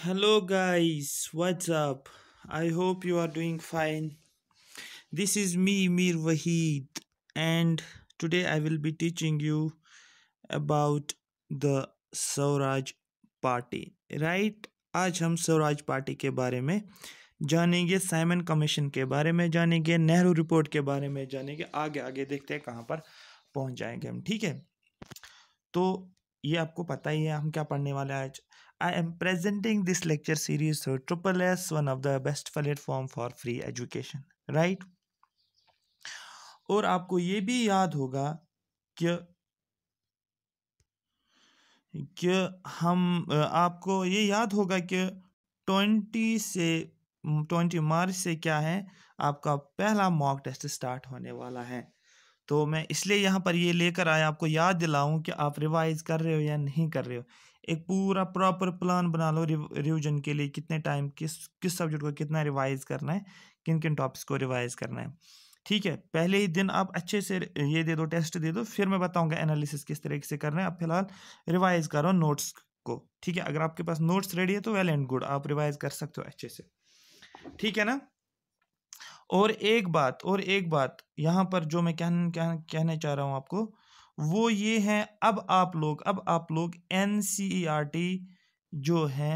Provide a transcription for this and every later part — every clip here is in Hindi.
hello guys what's up i hope you are doing fine this is me mir wahid and today i will be teaching you about the Swaraj party right आज हम स्वराज पार्टी के बारे में जानेंगे साइमन कमीशन के बारे में जानेंगे नेहरू रिपोर्ट के बारे में जानेंगे आगे आगे देखते हैं कहाँ पर पहुँच जाएंगे हम ठीक है तो ये आपको पता ही है हम क्या पढ़ने वाले हैं आज I am presenting this lecture series through Triple S, one of the best platform for free education, right? और आपको ये भी याद होगा कि कि हम आपको ये याद होगा कि ट्वेंटी से ट्वेंटी मार्च से क्या है आपका पहला मॉक टेस्ट स्टार्ट होने वाला है तो मैं इसलिए यहाँ पर ये लेकर आया आपको याद दिलाऊं कि आप रिवाइज कर रहे हो या नहीं कर रहे हो एक पूरा प्रॉपर प्लान बना लो रिविजन के लिए कितने टाइम किस किस सब्जेक्ट को कितना रिवाइज करना है किन किन टॉपिक्स को रिवाइज करना है ठीक है पहले ही दिन आप अच्छे से ये दे दो टेस्ट दे दो फिर मैं बताऊंगा एनालिसिस किस तरीके से करना है आप फिलहाल रिवाइज करो नोट्स को ठीक है अगर आपके पास नोट्स रेडी है तो वेल एंड गुड आप रिवाइज कर सकते हो अच्छे से ठीक है ना और एक बात और एक बात यहाँ पर जो मैं कहना कहना चाह रहा हूँ आपको वो ये हैं अब आप लोग अब आप लोग N C E R T जो है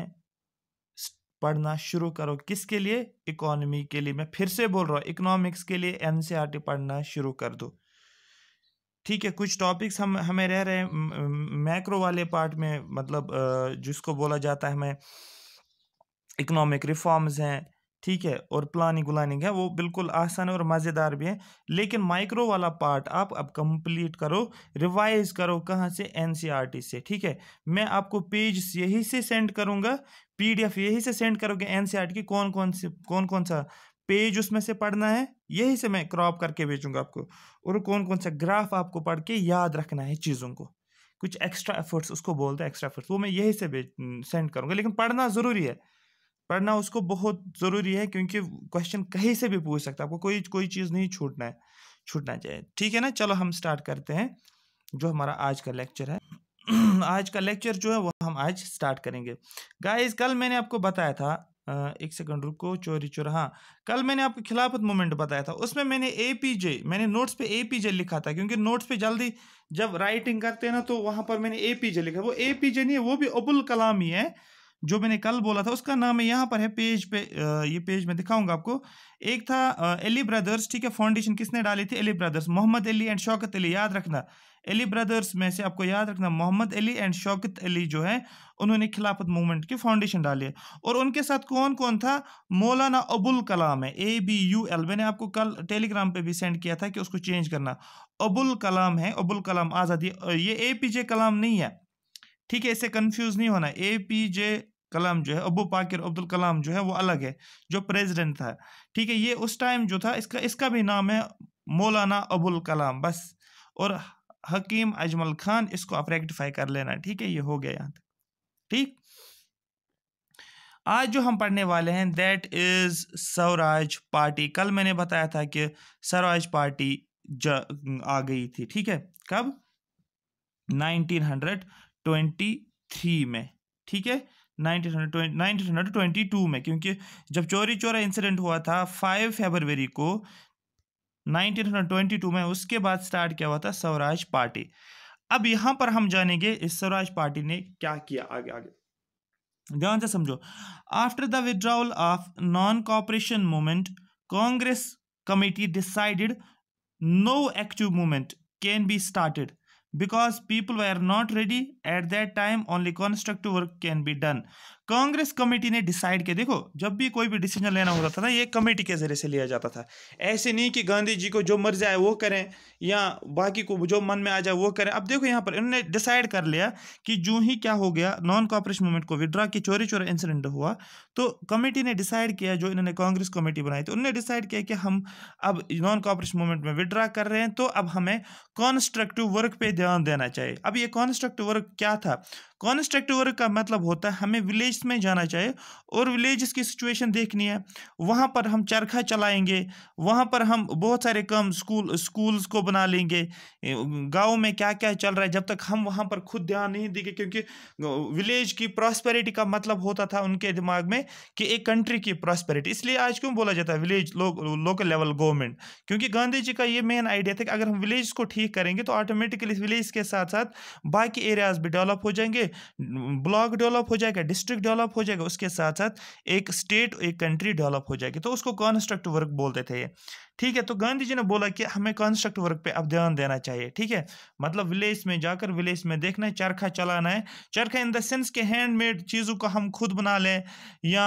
पढ़ना शुरू करो किसके लिए इकोनॉमी के लिए मैं फिर से बोल रहा हूँ इकोनॉमिक्स के लिए एन सी आर टी पढ़ना शुरू कर दो ठीक है कुछ टॉपिक्स हम हमें रह रहे हैं मैक्रो वाले पार्ट में मतलब जिसको बोला जाता है हमें इकोनॉमिक रिफॉर्म्स हैं ठीक है और प्लानिंग व्लानिंग है वो बिल्कुल आसान है और मज़ेदार भी है लेकिन माइक्रो वाला पार्ट आप अब कंप्लीट करो रिवाइज करो कहाँ से एन e से ठीक है मैं आपको पेज यही से सेंड करूँगा पीडीएफ यही से सेंड करोगे एन e की कौन कौन से कौन कौन सा पेज उसमें से पढ़ना है यही से मैं क्रॉप करके भेजूँगा आपको और कौन कौन सा ग्राफ आपको पढ़ के याद रखना है चीज़ों को कुछ एक्स्ट्रा एफर्ट्स उसको बोलते हैं एक्स्ट्रा एफर्ट्स वो मैं यही से सेंड करूँगा लेकिन पढ़ना ज़रूरी है पढ़ना उसको बहुत ज़रूरी है क्योंकि क्वेश्चन कहीं से भी पूछ सकता है आपको कोई कोई चीज़ नहीं छूटना है छूटना चाहिए ठीक है ना चलो हम स्टार्ट करते हैं जो हमारा आज का लेक्चर है आज का लेक्चर जो है वो हम आज स्टार्ट करेंगे गाइस कल मैंने आपको बताया था एक सेकंड रुको चोरी चोरा हाँ कल मैंने आपको खिलाफत मूवमेंट बताया था उसमें मैंने ए पी जे मैंने नोट्स पे ए पी जे लिखा था क्योंकि नोट्स पे जल्दी जब राइटिंग करते हैं ना तो वहाँ पर मैंने ए पी जे लिखा वो ए पी जे नहीं है वो भी अबुल कलाम ही है जो मैंने कल बोला था उसका नाम है यहाँ पर है पेज पे ये पेज मैं दिखाऊंगा आपको एक था एली ब्रदर्स ठीक है फाउंडेशन किसने डाली थी एली ब्रदर्स मोहम्मद अली एंड शौकत अली याद रखना एली ब्रदर्स में से आपको याद रखना मोहम्मद अली एंड शौकत अली जो है उन्होंने खिलाफत मूवमेंट की फाउंडेशन डाली है और उनके साथ कौन कौन था मौलाना अबुल कलाम है ए बी यू एल मैंने आपको कल टेलीग्राम पे भी सेंड किया था कि उसको चेंज करना अबुल कलाम है अबुल कलाम आज़ादी ये ए पी जे कलाम नहीं है ठीक है इससे कन्फ्यूज नहीं होना ए पी जे कलाम जो है अबू पाकिर अब्दुल कलाम जो है वो अलग है जो प्रेसिडेंट था ठीक है ये उस टाइम जो था इसका इसका भी नाम है मौलाना अबुल कलाम बस और हकीम अजमल खान इसको आप रेक्टिफाई कर लेना ठीक है ये हो गया यहाँ तक ठीक आज जो हम पढ़ने वाले हैं दैट इज़ स्वराज पार्टी कल मैंने बताया था कि स्वराज पार्टी आ गई थी ठीक है कब 1923 में ठीक है 1922 में क्योंकि जब चोरी चोरा इंसिडेंट हुआ था 5 फरवरी को 1922 में उसके बाद स्टार्ट किया हुआ था स्वराज पार्टी अब यहां पर हम जानेंगे इस स्वराज पार्टी ने क्या किया आगे आगे ध्यान से समझो after the withdrawal of non cooperation movement Congress committee decided no active movement can be started because people were not ready at that time only constructive work can be done Congress committee ने डिसाइड किया देखो जब भी कोई भी डिसीजन लेना होता था ना ये कमेटी के जरिए से लिया जाता था ऐसे नहीं कि गांधी जी को जो मर्जी आए वो करें या बाकी को जो मन में आ जाए वो करें अब देखो यहाँ पर इन्होंने डिसाइड कर लिया कि जो ही क्या हो गया नॉन कॉपरेशन मूवमेंट को विड्रा की चोरी चोरी इंसिडेंट हुआ तो कमेटी ने डिसाइड किया जो इन्होंने कांग्रेस कमेटी बनाई थी तो उन्होंने डिसाइड किया कि हम अब नॉन कॉपरेशन मूवमेंट में विड्रा कर रहे हैं तो अब हमें कॉन्स्ट्रक्टिव वर्क पर ध्यान देना चाहिए अब ये कॉन्स्ट्रक्टिव वर्क क्या था कॉन्स्ट्रक्टिव वर्क का मतलब होता है हमें विलेज में जाना चाहिए और विलेज की सिचुएशन देखनी है वहाँ पर हम चरखा चलाएंगे वहाँ पर हम बहुत सारे काम स्कूल स्कूल्स को बना लेंगे गाँव में क्या क्या चल रहा है जब तक हम वहाँ पर खुद ध्यान नहीं देंगे क्योंकि विलेज की प्रॉस्पेरिटी का मतलब होता था उनके दिमाग में कि एक कंट्री की प्रॉस्पेरिटी इसलिए आज क्यों बोला जाता है विलेज लो, लोकल लेवल गवर्नमेंट क्योंकि गांधी जी का ये मेन आइडिया था कि अगर हम विलेज को ठीक करेंगे तो ऑटोमेटिकली विलेज के साथ साथ बाकी एरियाज भी डेवलप हो जाएंगे ब्लॉक डेवलप हो जाएगा डिस्ट्रिक्ट डेवलप हो जाएगा उसके साथ साथ एक स्टेट एक कंट्री डेवलप हो जाएगी तो उसको कॉन्स्ट्रक्ट वर्क बोलते थे ये ठीक है तो गांधी जी ने बोला कि हमें कॉन्स्ट्रक्ट वर्क पे अब ध्यान देना चाहिए ठीक है मतलब विलेज में जाकर विलेज में देखना है चरखा चलाना है चरखा इन देंस के हैंडमेड चीज़ों को हम खुद बना लें या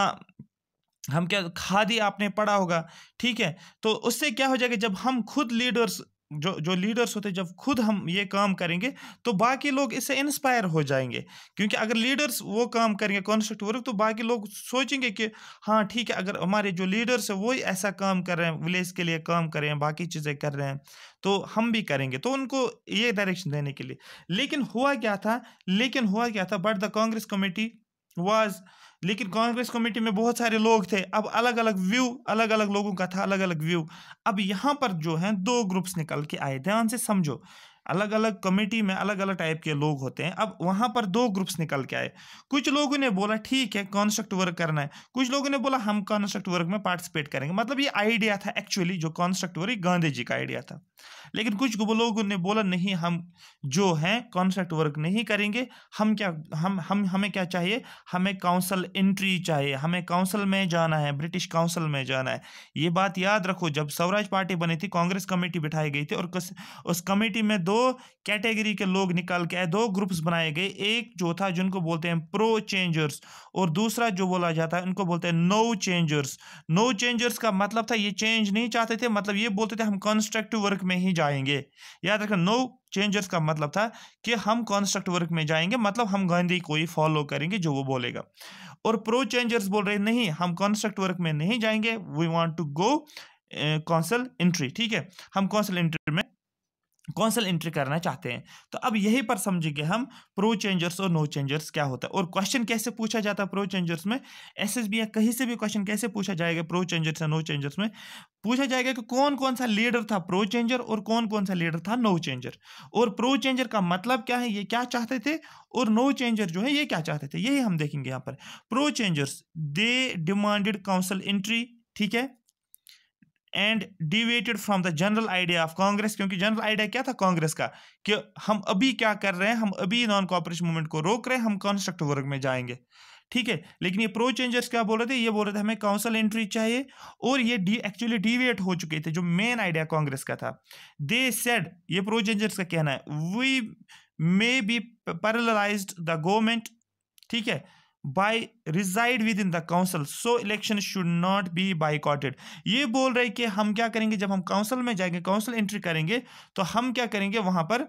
हम क्या खादी आपने पढ़ा होगा ठीक है तो उससे क्या हो जाएगा जब हम खुद लीडर्स जो जो लीडर्स होते हैं जब खुद हम ये काम करेंगे तो बाकी लोग इससे इंस्पायर हो जाएंगे क्योंकि अगर लीडर्स वो काम करेंगे कॉन्स्ट्रक्ट वर्क तो बाकी लोग सोचेंगे कि हाँ ठीक है अगर हमारे जो लीडर्स है वो ही ऐसा काम कर रहे हैं विलेज के लिए काम कर रहे हैं बाकी चीज़ें कर रहे हैं तो हम भी करेंगे तो उनको ये डायरेक्शन देने के लिए लेकिन हुआ क्या था लेकिन हुआ क्या था but the Congress committee was लेकिन कांग्रेस कमेटी में बहुत सारे लोग थे अब अलग अलग व्यू अलग अलग लोगों का था अलग अलग व्यू अब यहाँ पर जो है दो ग्रुप्स निकल के आए ध्यान से समझो अलग अलग कमेटी में अलग अलग टाइप के लोग होते हैं अब वहाँ पर दो ग्रुप्स निकल के आए कुछ लोगों ने बोला ठीक है कॉन्स्ट्रक्ट वर्क करना है कुछ लोगों ने बोला हम कॉन्स्ट्रक्ट वर्क में पार्टिसिपेट करेंगे मतलब ये आइडिया था एक्चुअली जो कॉन्स्ट्रक्ट वर्क गांधी जी का आइडिया था लेकिन कुछ लोगों ने बोला नहीं हम जो हैं कॉन्स्ट्रक्ट वर्क नहीं करेंगे हम क्या हम हम हमें क्या चाहिए हमें काउंसिल एंट्री चाहिए हमें काउंसिल में जाना है ब्रिटिश काउंसिल में जाना है ये बात याद रखो जब स्वराज पार्टी बनी थी कांग्रेस कमेटी बिठाई गई थी और उस कमेटी में दो कैटेगरी के लोग निकाल के दो ग्रुप्स बनाए गए एक जो था जिनको बोलते हैं प्रो चेंजर्स और दूसरा जो बोला जाता है उनको बोलते हैं नो चेंजर्स नो चेंजर्स का मतलब था ये चेंज नहीं चाहते थे मतलब ये बोलते थे हम कंस्ट्रक्टिव वर्क में ही जाएंगे याद रखना नो चेंजर्स का मतलब था कि हम कॉन्स्ट्रक्ट वर्क में जाएंगे मतलब हम गांधी को ही फॉलो करेंगे जो वो बोलेगा और प्रो चेंजर्स बोल रहे नहीं हम कॉन्स्ट्रक्ट वर्क में नहीं जाएंगे we want to go council entry ठीक है हम कौंसल एंट्री में कौन सा एंट्री करना चाहते हैं तो अब यही पर समझेंगे हम प्रो चेंजर्स और नो चेंजर्स क्या होता है और क्वेश्चन कैसे पूछा जाता है प्रो चेंजर्स में एस या कहीं से भी क्वेश्चन कैसे पूछा जाएगा प्रो चेंजर्स या नो चेंजर्स में पूछा जाएगा कि कौन कौन सा लीडर था प्रो चेंजर और कौन कौन सा लीडर था नो चेंजर और प्रो चेंजर का मतलब क्या है ये क्या चाहते थे और नो चेंजर जो है ये क्या चाहते थे यही हम देखेंगे यहाँ पर pro changers they demanded council entry ठीक है and deviated from the general idea of Congress क्योंकि जनरल आइडिया क्या था कांग्रेस का कि हम अभी क्या कर रहे हैं हम अभी नॉन कॉपरेशन मूवमेंट को रोक रहे हैं हम कॉन्स्ट्रक्टिव वर्क में जाएंगे ठीक है लेकिन ये प्रो चेंजर्स क्या बोल रहे थे ये बोल रहे थे हमें काउंसिल एंट्री चाहिए और ये डी एक्चुअली डिवेट हो चुके थे जो मेन आइडिया कांग्रेस का था दे सेड ये प्रो चेंजर्स का कहना है we may be paralyse the government ठीक है by resided within the council so election should not be boycotted ये बोल रहे कि हम क्या करेंगे जब हम काउंसिल में जाएंगे काउंसिल एंट्री करेंगे तो हम क्या करेंगे वहां पर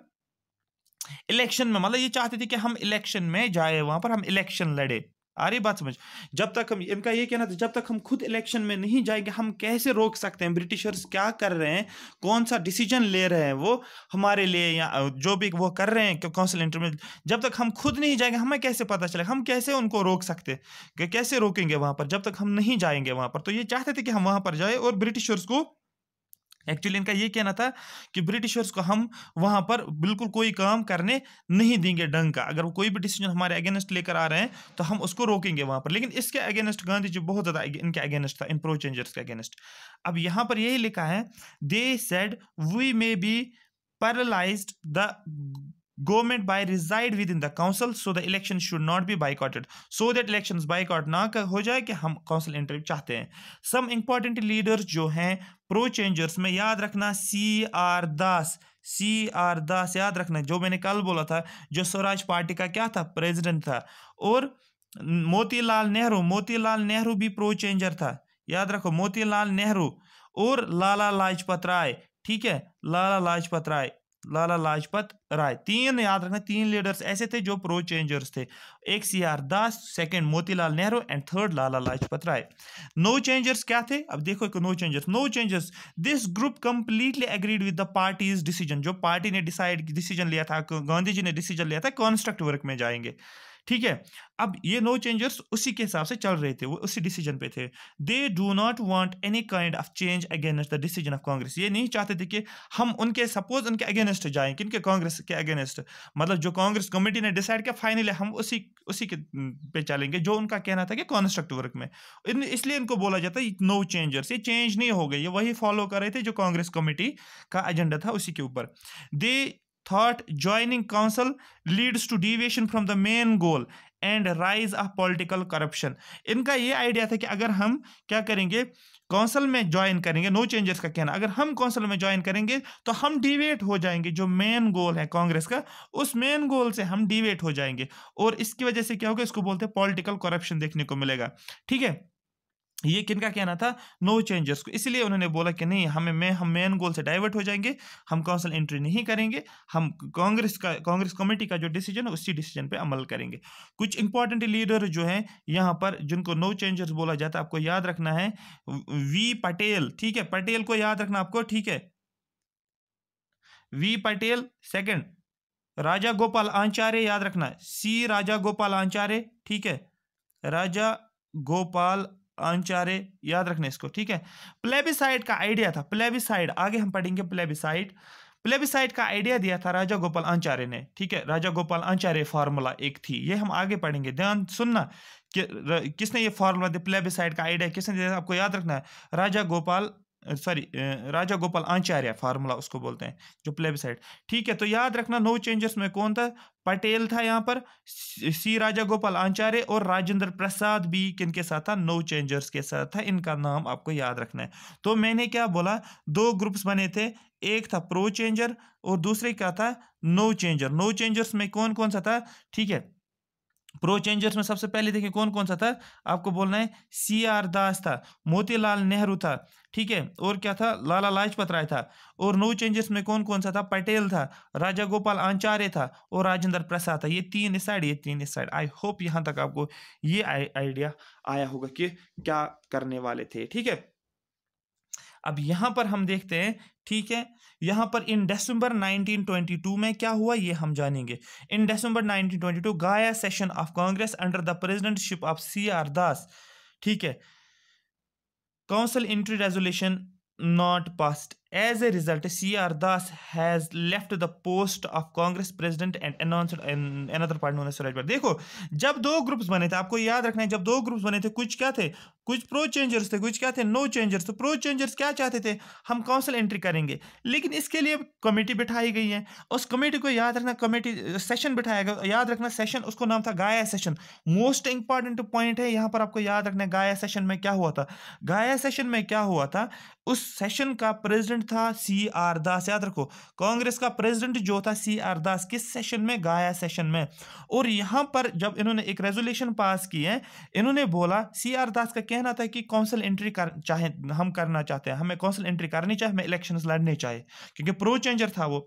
इलेक्शन में मतलब ये चाहते थे कि हम इलेक्शन में जाए वहां पर हम इलेक्शन लड़े आ रही बात समझ जब तक हम इनका ये कहना था जब तक हम खुद इलेक्शन में नहीं जाएंगे हम कैसे रोक सकते हैं ब्रिटिशर्स क्या कर रहे हैं कौन सा डिसीजन ले रहे हैं वो हमारे लिए या जो भी वो कर रहे हैं काउंसिल इंटरव्यू जब तक हम खुद नहीं जाएंगे हमें कैसे पता चलेगा हम कैसे उनको रोक सकते कैसे रोकेंगे वहाँ पर जब तक हम नहीं जाएंगे वहाँ पर तो ये चाहते थे कि हम वहाँ पर जाए और ब्रिटिशर्स को एक्चुअली इनका ये कहना था कि ब्रिटिशर्स को हम वहाँ पर बिल्कुल कोई काम करने नहीं देंगे डंग का अगर वो कोई भी डिसीजन हमारे अगेंस्ट लेकर आ रहे हैं तो हम उसको रोकेंगे वहाँ पर लेकिन इसके अगेंस्ट गांधी जी बहुत ज़्यादा इनके अगेंस्ट था इन प्रो चेंजर्स के अगेंस्ट अब यहाँ पर यही लिखा है they said we may be paralyse the government by resided within the council so the election should not be boycotted so that election boycott ना हो जाए कि हम काउंसिल इंटरव्यू चाहते हैं सम इंपॉर्टेंट लीडर्स जो हैं प्रो चेंजर्स में याद रखना सी आर दास सी आर दास याद रखना जो मैंने कल बोला था जो स्वराज पार्टी का क्या था प्रेजिडेंट था और मोतीलाल नेहरू मोतीलाल नेहरू भी प्रो चेंजर था याद रखो मोतीलाल नेहरू और लाला लाजपत राय ठीक है लाला लाजपत राय लाला लाजपत राय तीन याद रखना तीन लीडर्स ऐसे थे जो प्रो चेंजर्स थे एक C R Das second Motilal Nehru and third Lala Lajpat Rai no changers क्या थे अब देखो एक no changers no changers this group completely agreed with the party's decision जो पार्टी ने डिसाइड डिसीजन लिया था गांधी जी ने डिसीजन लिया था कॉन्स्ट्रक्ट वर्क में जाएंगे ठीक है अब ये नो चेंजर्स उसी के हिसाब से चल रहे थे वो उसी डिसीजन पे थे they do not want any kind of change against the decision of Congress ये नहीं चाहते थे कि हम उनके सपोज उनके अगेंस्ट जाएं के कांग्रेस के अगेंस्ट मतलब जो कांग्रेस कमेटी ने डिसाइड किया फाइनली हम उसी उसी के पे चलेंगे जो उनका कहना था कि कॉन्स्ट्रक्टिव वर्क में इन इसलिए इनको बोला जाता है नो चेंजर्स ये चेंज नहीं हो गए ये वही फॉलो कर रहे थे जो कांग्रेस कमेटी का एजेंडा था उसी के ऊपर they thought joining council leads to deviation from the main goal and rise of political corruption इनका ये आइडिया था कि अगर हम क्या करेंगे काउंसिल में ज्वाइन करेंगे नो no चेंजेस का कहना अगर हम काउंसिल में ज्वाइन करेंगे तो हम डिवेट हो जाएंगे जो मेन गोल है कांग्रेस का उस मेन गोल से हम डिवेट हो जाएंगे और इसकी वजह से क्या होगा इसको बोलते हैं पॉलिटिकल करप्शन देखने को मिलेगा ठीक है ये किनका कहना था नो चेंजेस को इसलिए उन्होंने बोला कि नहीं हमें मैं हम मेन गोल से डाइवर्ट हो जाएंगे हम काउंसिल एंट्री नहीं करेंगे हम कांग्रेस का कांग्रेस कमेटी का जो डिसीजन है उसी डिसीजन पे अमल करेंगे कुछ इंपॉर्टेंट लीडर जो हैं यहाँ पर जिनको नो चेंजेस बोला जाता है आपको याद रखना है वी पटेल ठीक है पटेल को याद रखना आपको ठीक है V Patel second Rajagopalachari याद रखना सी राजा गोपाल आचार्य ठीक है राजा गोपाल अनचारे याद रखना इसको ठीक है प्लेबिसाइड का आइडिया था प्लेबिसाइड आगे हम पढ़ेंगे प्लेबिसाइड प्लेबिसाइड का आइडिया दिया था राजा गोपाल आंचार्य ने ठीक है राजा गोपाल आंचार्य फार्मूला एक थी ये हम आगे पढ़ेंगे ध्यान सुनना कि किसने ये फार्मूला दिया प्लेबिसाइड का आइडिया किसने दिया आपको याद रखना है Raja Gopal sorry Rajagopalachari formula उसको बोलते हैं जो प्लेबिसाइड ठीक है तो याद रखना नो चेंजेस में कौन था पटेल था यहाँ पर सी राजा गोपाल आचार्य और राजेंद्र प्रसाद भी किन के साथ था नो चेंजर्स के साथ था इनका नाम आपको याद रखना है तो मैंने क्या बोला दो ग्रुप्स बने थे एक था प्रो चेंजर और दूसरे क्या था नो चेंजर नो चेंजर्स में कौन कौन सा था ठीक है प्रो चेंजर्स में सबसे पहले देखिए कौन कौन सा था आपको बोलना है सी आर दास था मोतीलाल नेहरू था ठीक है और क्या था लाला लाजपत राय था और नो चेंजर्स में कौन कौन सा था पटेल था राजा गोपाल आचार्य था और राजेंद्र प्रसाद था ये तीन इस साइड ये तीन इस साइड आई होप यहाँ तक आपको ये आइडिया आया होगा कि क्या करने वाले थे ठीक है अब यहाँ पर हम देखते हैं ठीक है यहां पर इन दिसंबर 1922 में क्या हुआ ये हम जानेंगे इन December 1922 Gaya session of Congress under the presidentship of C R Das ठीक है council entry resolution not passed as a result C R Das has left the post of Congress president and announced an another party देखो जब दो ग्रुप्स बने थे आपको याद रखना है जब दो ग्रुप्स बने थे कुछ क्या थे कुछ प्रो चेंजर्स थे कुछ क्या थे नो चेंजर्स तो प्रो चेंजर्स क्या चाहते थे हम काउंसिल एंट्री करेंगे लेकिन इसके लिए कमेटी बिठाई गई है उस कमेटी को याद रखना कमेटी सेशन बिठाया गया याद रखना सेशन उसको नाम था गाया सेशन मोस्ट इंपॉर्टेंट पॉइंट है यहाँ पर आपको याद रखना गाया सेशन में क्या हुआ था गाया सेशन में क्या हुआ था उस सेशन का प्रेजिडेंट था सी आर दास याद रखो कांग्रेस का प्रेजिडेंट जो था सी आर दास किस सेशन में गाया सेशन में और यहाँ पर जब इन्होंने एक रेजोल्यूशन पास की है इन्होंने बोला सी आर दास का कहना था कि कौंसल एंट्री कर चाहे हम करना चाहते हैं हमें कौंसल एंट्री करनी चाहिए हमें इलेक्शंस लड़ने चाहिए क्योंकि प्रो चेंजर था वो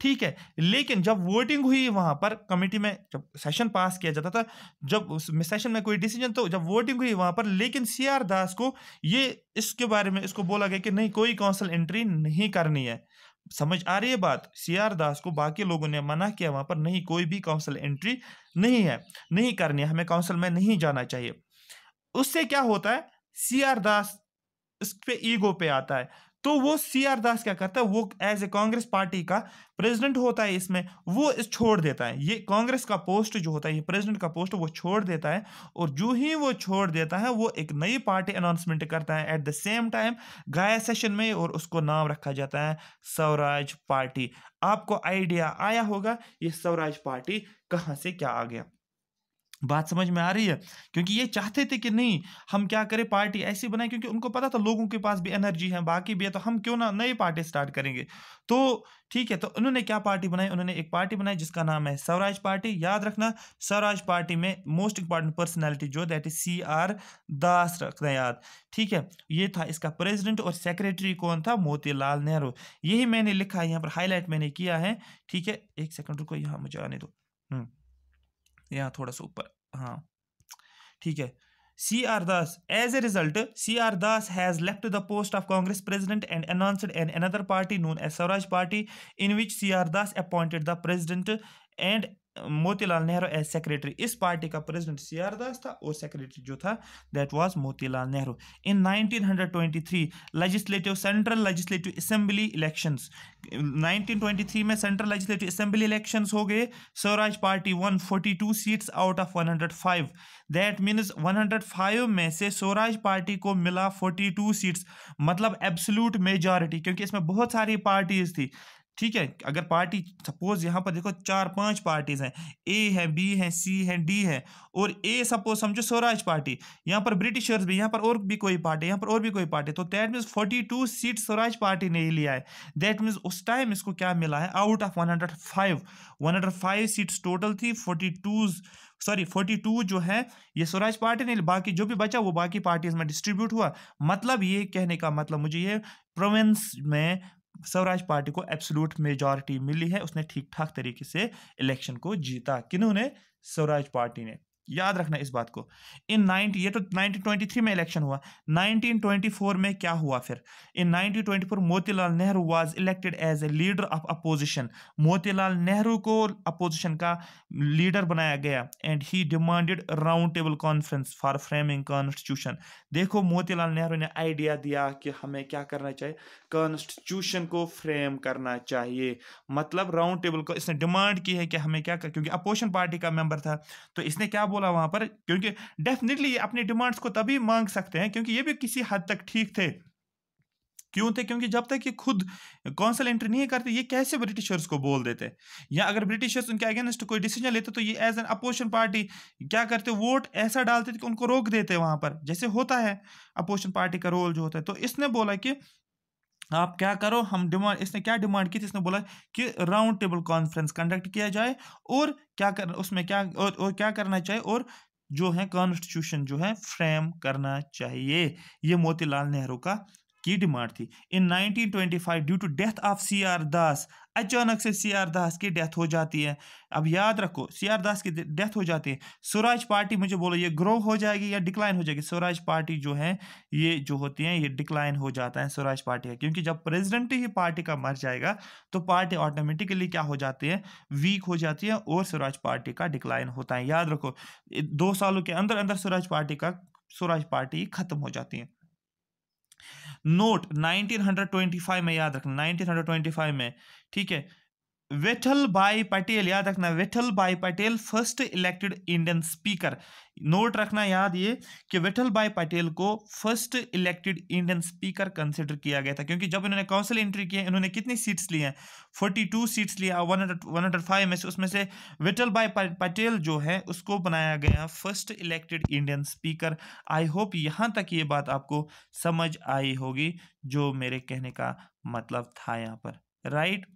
ठीक है लेकिन जब वोटिंग हुई वहाँ पर कमेटी में जब सेशन पास किया जाता था जब सेशन में कोई डिसीजन तो जब वोटिंग हुई वहाँ पर लेकिन सी आर दास को ये इसके बारे में इसको बोला गया कि नहीं कोई कौंसल एंट्री नहीं करनी है समझ आ रही है बात सी आर दास को बाकी लोगों ने मना किया वहां पर नहीं कोई भी काउंसिल एंट्री नहीं है नहीं करनी है हमें काउंसिल में नहीं जाना चाहिए उससे क्या होता है सी आर दास इस पे ईगो पे आता है तो वो सी आर दास क्या करता है वो एज ए कांग्रेस पार्टी का प्रेसिडेंट होता है इसमें वो इस छोड़ देता है ये कांग्रेस का पोस्ट जो होता है ये प्रेसिडेंट का पोस्ट वो छोड़ देता है और जो ही वो छोड़ देता है वो एक नई पार्टी अनाउंसमेंट करता है at the same time Gaya session में और उसको नाम रखा जाता है स्वराज पार्टी आपको आइडिया आया होगा ये स्वराज पार्टी कहाँ से क्या आ गया बात समझ में आ रही है क्योंकि ये चाहते थे कि नहीं हम क्या करें पार्टी ऐसी बनाए क्योंकि उनको पता था लोगों के पास भी एनर्जी है बाकी भी है तो हम क्यों ना नई पार्टी स्टार्ट करेंगे तो ठीक है तो उन्होंने क्या पार्टी बनाई उन्होंने एक पार्टी बनाई जिसका नाम है स्वराज पार्टी याद रखना स्वराज पार्टी में मोस्ट इंपॉर्टेंट पर्सनैलिटी जो that is C R Das रखना याद ठीक है ये था इसका प्रेसिडेंट और सेक्रेटरी कौन था मोतीलाल नेहरू यही मैंने लिखा है यहाँ पर हाईलाइट मैंने किया है ठीक है एक सेकंड रुको यहाँ मुझे आने दो हम्म, यहाँ थोड़ा सा ऊपर हाँ ठीक है C R Das as a result C R Das has left the post of Congress president and announced an another party known as Swaraj party in which C R Das appointed the president and Motilal Nehru as secretary इस पार्टी का प्रेसिडेंट सी आर दास था और सेक्रेटरी जो था that was Motilal Nehru in 1923 legislative central legislative assembly elections 1923 में सेंट्रल लेजिस्लेटिव असेंबली इलेक्शंस हो गए Swaraj party one forty seats out of 105 that means 105 में से स्वराज पार्टी को मिला 42 सीट्स मतलब एब्सोल्यूट मेजॉरिटी क्योंकि इसमें बहुत सारी पार्टीज थी ठीक है अगर पार्टी सपोज यहाँ पर देखो चार पांच पार्टीज हैं ए है बी है सी है डी है और ए सपोज समझो स्वराज पार्टी यहाँ पर ब्रिटिशर्स भी यहाँ पर और भी कोई पार्टी यहाँ पर और भी कोई पार्टी तो that means forty two seat Swaraj party ने ही लिया है दैट मीन्स उस टाइम इसको क्या मिला है out of one hundred five one hundred five seats total थी forty two sorry forty two जो है ये स्वराज पार्टी ने बाकी जो भी बचा वो बाकी पार्टीज में डिस्ट्रीब्यूट हुआ मतलब ये कहने का मतलब मुझे ये प्रोविंस में स्वराज पार्टी को एब्सोलूट मेजॉरिटी मिली है उसने ठीक ठाक तरीके से इलेक्शन को जीता किन्होंने स्वराज पार्टी ने याद रखना इस बात को इन 90 ये तो 1923 में इलेक्शन हुआ 1924 में क्या हुआ फिर in 1924 Motilal Nehru was elected as a leader of opposition Motilal Nehru को अपोजिशन का लीडर बनाया गया and he demanded round table conference for framing constitution देखो मोतीलाल नेहरू ने आइडिया दिया कि हमें क्या करना चाहिए कॉन्स्टिट्यूशन को फ्रेम करना चाहिए मतलब राउंड टेबल को इसने डिमांड की है कि हमें क्या कर क्योंकि अपोजिशन पार्टी का मेंबर था तो इसने क्या बोला वहां पर क्योंकि डेफिनेटली ये अपने डिमांड्स को तभी मांग सकते हैं क्योंकि ये भी किसी हद तक ठीक थे क्यों थे क्योंकि जब तक ये खुद कौंसल एंट्री नहीं करते ये कैसे ब्रिटिशर्स को बोल देते या अगर ब्रिटिशर्स उनके अगेंस्ट कोई डिसीजन लेते तो ये एज एन अपोजिशन पार्टी क्या करते वोट ऐसा डालते कि उनको रोक देते वहां पर जैसे होता है अपोजिशन पार्टी का रोल जो होता है तो इसने बोला कि आप क्या करो हम डिमांड इसने क्या डिमांड की थी इसने बोला कि राउंड टेबल कॉन्फ्रेंस कंडक्ट किया जाए और क्या कर उसमें क्या और, और क्या करना चाहिए और जो है कॉन्स्टिट्यूशन जो है फ्रेम करना चाहिए ये मोतीलाल नेहरू का की डिमांड थी in 1925 due to death of C R Das अचानक से सी आर दास की डेथ हो जाती है अब याद रखो सी आर दास की डेथ हो जाती है स्वराज पार्टी मुझे बोलो ये ग्रो हो जाएगी या डिक्लाइन हो जाएगी स्वराज पार्टी जो है ये जो होती है ये डिक्लाइन हो जाता है स्वराज पार्टी का क्योंकि जब प्रेजिडेंट ही पार्टी का मर जाएगा तो पार्टी ऑटोमेटिकली क्या हो जाती है वीक हो जाती है और स्वराज पार्टी का डिक्लाइन होता है याद रखो दो सालों के अंदर अंदर स्वराज पार्टी का स्वराज पार्टी खत्म हो जाती है नोट 1925 में याद रखना 1925 में ठीक है विठल भाई पटेल याद रखना Vithalbhai Patel first elected Indian speaker note रखना याद ये कि विठल भाई पटेल को first elected Indian speaker consider किया गया था क्योंकि जब इन्होंने काउंसिल एंट्री किए इन्होंने कितनी सीट्स ली हैं फोर्टी टू सीट्स लिया 100 हंड्रेड फाइव में से उसमें से विठल भाई पटेल जो है उसको बनाया गया first elected Indian speaker I hope यहाँ तक ये बात आपको समझ आई होगी जो मेरे कहने का मतलब था यहाँ पर राइट right?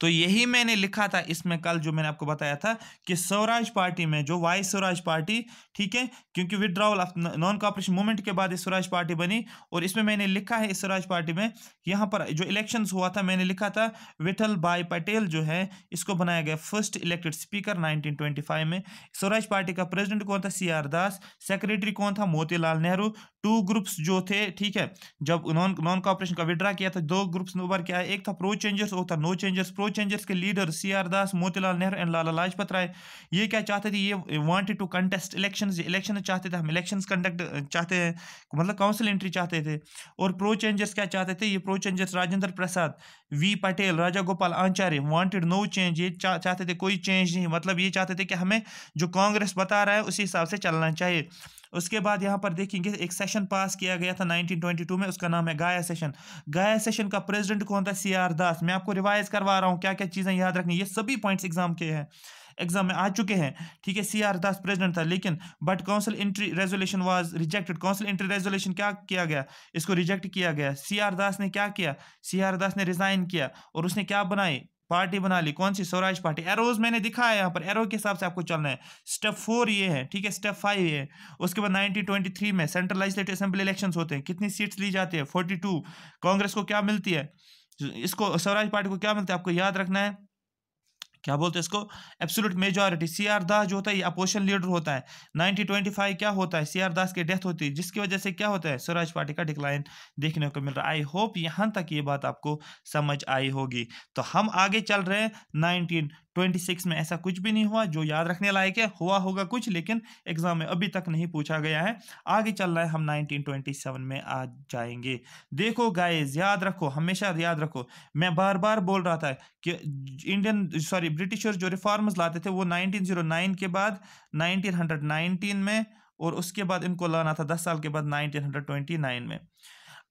तो यही मैंने लिखा था इसमें कल जो मैंने आपको बताया था कि स्वराज पार्टी में जो वाई स्वराज पार्टी ठीक है क्योंकि withdrawal of non cooperation movement के बाद स्वराज पार्टी बनी और इसमें मैंने लिखा है स्वराज पार्टी में यहाँ पर जो इलेक्शन हुआ था मैंने लिखा था विठल भाई पटेल जो है इसको बनाया गया फर्स्ट इलेक्टेड स्पीकर नाइनटीन में स्वराज पार्टी का प्रेसिडेंट कौन था सी आर दास सेक्रेटरी कौन था मोतीलाल नेहरू टू ग्रुप्स जो थे ठीक है जब नॉन नॉन कॉपरेशन का विड्रा किया था दो ग्रुप्स ने उभर किया एक था प्रो चेंजर्स और था no changers pro slow changers के leader C R Das Motilal Nehru and Lala Lajpat Rai ये क्या चाहते थे ये wanted to contest election election चाहते थे हम इलेक्शन कंडक्ट चाहते हैं मतलब काउंसिल एंट्री चाहते थे और प्रो चेंजर्स क्या चाहते थे ये pro changers Rajendra Prasad V Patel Rajagopalachari wanted no change ये चा, चाहते थे कोई चेंज नहीं मतलब ये चाहते थे कि हमें जो कांग्रेस बता रहा है उसी हिसाब से चलना चाहिए उसके बाद यहाँ पर देखेंगे एक सेशन पास किया गया था 1922 में उसका नाम है गाया सेशन गाया सेशन का प्रेसिडेंट कौन था सी आर दास मैं आपको रिवाइज करवा रहा हूँ क्या क्या चीज़ें याद रखनी ये सभी पॉइंट्स एग्जाम के हैं एग्जाम में आ चुके हैं ठीक है सी आर दास प्रेसिडेंट था लेकिन but council entry resolution was rejected council entry resolution क्या किया गया इसको रिजेक्ट किया गया सी आर दास ने क्या किया सी आर दास ने रिजाइन किया और उसने क्या बनाए पार्टी बना ली कौन सी स्वराज पार्टी एरोज मैंने दिखा है यहाँ पर एरो के हिसाब से आपको चलना है स्टेप फोर ये है ठीक है स्टेप फाइव ये उसके बाद 1923 में सेंट्रल लेजिस्लेटिव असेंबली इलेक्शन होते हैं कितनी सीट्स ली जाती है 42 कांग्रेस को क्या मिलती है इसको स्वराज पार्टी को क्या मिलता है आपको याद रखना है क्या बोलते हैं इसको absolute majority C R Das जो होता है ये अपोजिशन लीडर होता है नाइनटीन ट्वेंटी फाइव क्या होता है सी आर दास की डेथ होती है जिसकी वजह से क्या होता है स्वराज पार्टी का डिक्लाइन देखने को मिल रहा है आई होप यहाँ तक ये बात आपको समझ आई होगी तो हम आगे चल रहे हैं नाइनटीन 26 में ऐसा कुछ भी नहीं हुआ जो याद रखने लायक है हुआ होगा कुछ लेकिन एग्जाम में अभी तक नहीं पूछा गया है आगे चल रहा है हम 1927 में आ जाएंगे देखो गाइस याद रखो हमेशा याद रखो मैं बार बार बोल रहा था कि इंडियन सॉरी ब्रिटिशर्स जो रिफॉर्म्स लाते थे वो 1909 के बाद 1919 में और उसके बाद इनको लाना था दस साल के बाद नाइन में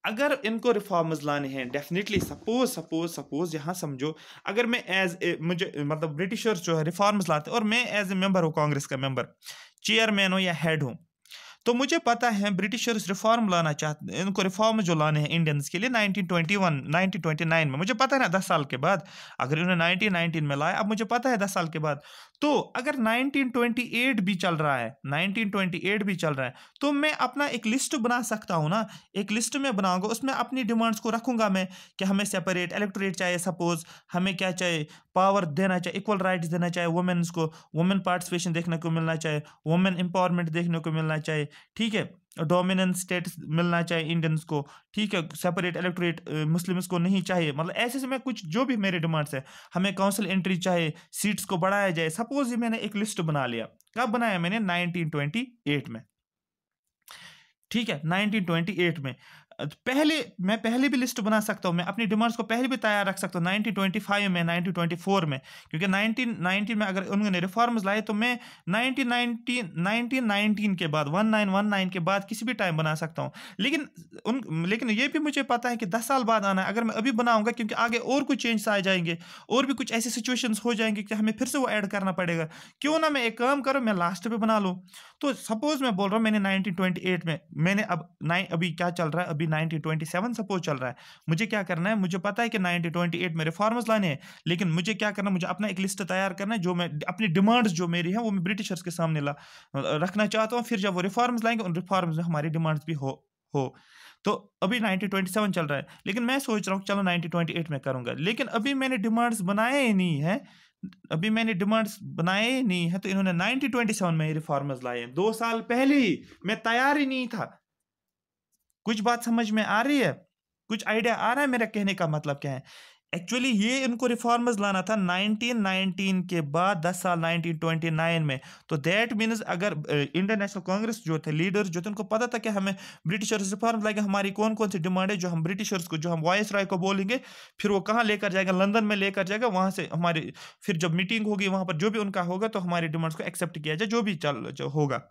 अगर इनको रिफॉर्म्स लाने हैं डेफिनेटली सपोज सपोज सपोज यहाँ समझो अगर मैं एज ए मुझे मतलब ब्रिटिशर्स जो है रिफॉर्म्स लाते और मैं एज ए मेंबर हूँ कांग्रेस का मेंबर चेयरमैन हूँ या हेड हूँ तो मुझे पता है ब्रिटिशर्स रिफॉर्म लाना चाहते इनको रिफॉर्म जो लाने हैं इंडियंस के लिए 1921 1929 में मुझे पता है ना दस साल के बाद अगर इन्होंने 1919 में लाया अब मुझे पता है दस साल के बाद तो अगर 1928 भी चल रहा है 1928 भी चल रहा है तो मैं अपना एक लिस्ट बना सकता हूँ ना एक लिस्ट में बनाऊंगा उसमें अपनी डिमांड्स को रखूंगा मैं कि हमें सेपरेट इलेक्ट्रेट चाहिए सपोज हमें क्या चाहिए पावर देना चाहिए इक्वल राइट्स देना चाहिए वुमेन्स को वुमेन पार्टिसिपेशन देखने को मिलना चाहिए वुमेन एम्पावरमेंट देखने को मिलना चाहिए ठीक है डोमिनेंस स्टेटस मिलना चाहिए इंडियंस को ठीक है सेपरेट इलेक्टोरेट मुस्लिम्स को नहीं चाहिए मतलब ऐसे से मैं कुछ जो भी मेरे डिमांड्स है हमें काउंसिल एंट्री चाहिए सीट्स को बढ़ाया जाए सपोज ये मैंने एक लिस्ट बना लिया कब बनाया मैंने 1928 में ठीक है 1928 में तो पहले मैं पहले भी लिस्ट बना सकता हूँ मैं अपनी डिमांड्स को पहले भी तैयार रख सकता हूँ नाइनटीन ट्वेंटी फाइव में नाइनटीन ट्वेंटी फोर में क्योंकि नाइनटीन नाइनटीन में अगर उन्होंने रिफॉर्म्स लाए तो मैं नाइनटीन 1919 नाइनटीन नाइनटीन के बाद वन नाइन वन नाइन के बाद किसी भी टाइम बना सकता हूँ लेकिन उन लेकिन ये भी मुझे पता है कि दस साल बाद आना है अगर मैं अभी बनाऊँगा क्योंकि आगे और कुछ चेंज आ जाएंगे और भी कुछ ऐसी सिचुएशन हो जाएंगे कि हमें फिर से वो ऐड करना पड़ेगा क्यों ना मैं एक काम करूँ मैं लास्ट पर बना लूँ तो सपोज मैं बोल रहा हूँ मैंने नाइनटीन में मैंने अब नाइन अभी क्या चल रहा है अभी अभी सेवन सपोज चल रहा है मुझे क्या करना है मुझे पता है कि ट्वेंटी एट मेरे फार्मर्स लाने हैं लेकिन मुझे क्या करना है मुझे अपना एक लिस्ट तैयार करना है जो मैं अपनी डिमांड्स जो मेरी हैं वो मैं ब्रिटिशर्स के सामने ला रखना चाहता हूँ फिर जब वो रिफॉर्म्स लाएंगे उन रिफॉर्म्स में हमारी डिमांड्स भी हो हो तो अभी 1927 चल रहा है लेकिन मैं सोच रहा हूँ चलो 1928 में करूँगा लेकिन अभी मैंने डिमांड्स बनाए ही नहीं है अभी मैंने डिमांड्स बनाए ही नहीं है तो इन्होंने 1927 में ही रिफॉर्मर्स लाए हैं दो साल पहले ही मैं तैयार ही नहीं था कुछ बात समझ में आ रही है कुछ आइडिया आ रहा है मेरा कहने का मतलब क्या है एक्चुअली ये इनको रिफॉर्मर्स लाना था 1919 के बाद 10 साल 1929 में तो दैट मीन्स अगर इंटरनेशनल कांग्रेस जो थे लीडर्स जो थे उनको पता था कि हमें ब्रिटिशर्स रिफॉर्म लाएंगे हमारी कौन कौन सी डिमांड है जो हम ब्रिटिशर्स को जो हम वॉयस राय को बोलेंगे फिर वो कहाँ लेकर जाएगा लंदन में लेकर जाएगा वहाँ से हमारी फिर जब मीटिंग होगी वहाँ पर जो भी उनका होगा तो हमारी डिमांड्स को एक्सेप्ट किया जाए जो भी चल जो होगा